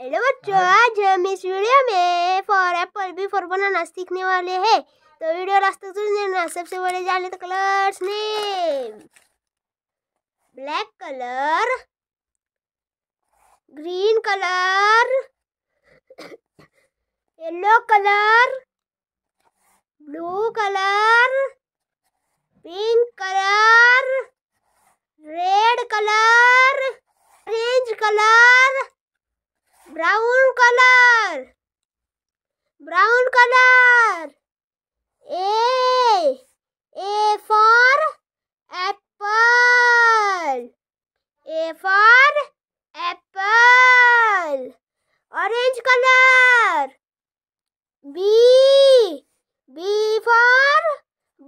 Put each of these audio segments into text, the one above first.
Hello बच्चों हाँ। आज हम इस वीडियो में for apple B for banana सीखने वाले हैं तो वीडियो रास्ते सुन सबसे बड़े जाने तो colours name black colour green colour yellow colour blue colour pink colour red colour brown color a a for apple a for apple orange color b b for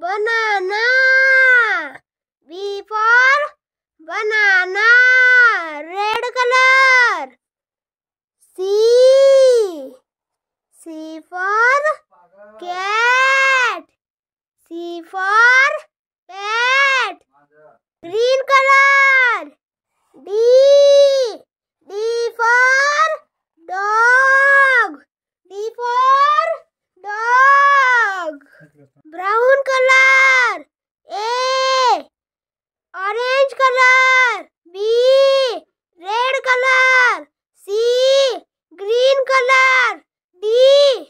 banana b for hello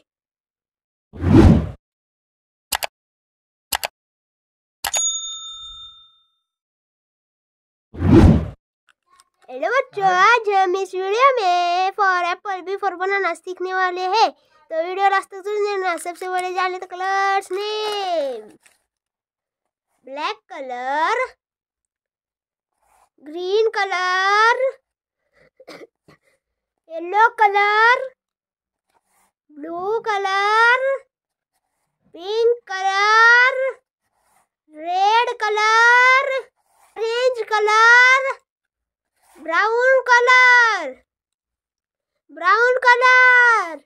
बच्चों हाँ। आज हम इस video में for apple B for banana सीखने वाले हैं तो वीडियो रास्ते सुनना सबसे बड़े जाने तो colours name black colour green colour yellow colour blue colour pink colour red colour orange colour brown colour brown colour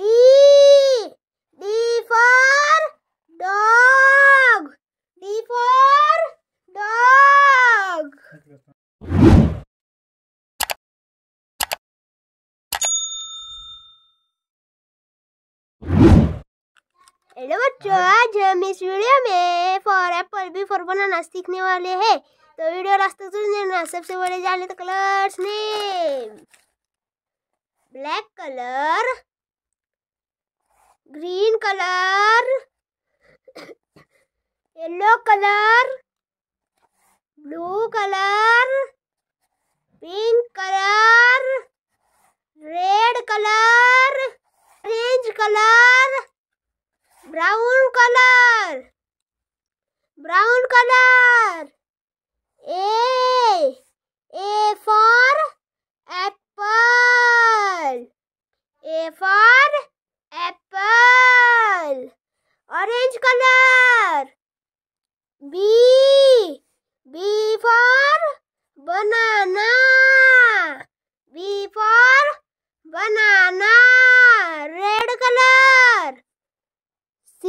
D. for dog. D for dog. Hello बच्चों हाँ। आज हम इस वीडियो में for apple B for banana सीखने वाले हैं तो वीडियो रास्ते सुन लेना सबसे बड़े जाने तो colours name black colour green colour yellow colour blue colour pink colour red colour orange colour brown colour brown colour A A for banana red color c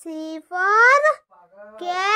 c for cat